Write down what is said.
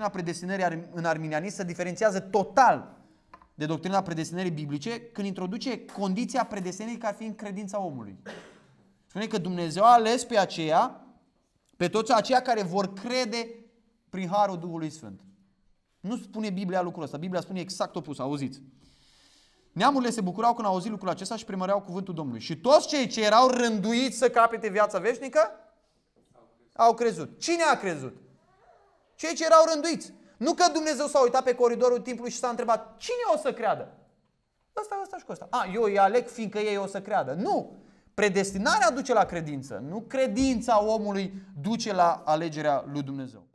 doctrina predestinării în arminianism se diferențiază total de doctrina predestinării biblice când introduce condiția predestinării ca fiind credința omului. Spune că Dumnezeu a ales pe aceea, pe toți aceia care vor crede prin harul Duhului Sfânt. Nu spune Biblia lucrul ăsta. Biblia spune exact opus, auziți. Neamurile se bucurau când au auzit lucrul acesta și primăreau cuvântul Domnului. Și toți cei ce erau rânduiți să capete viața veșnică, au crezut. Cine a crezut? Cei ce erau rânduiți. Nu că Dumnezeu s-a uitat pe coridorul timpului și s-a întrebat cine o să creadă? Ăsta, ăsta și cu ăsta. A, eu îi aleg fiindcă ei o să creadă. Nu! Predestinarea duce la credință, nu credința omului duce la alegerea lui Dumnezeu.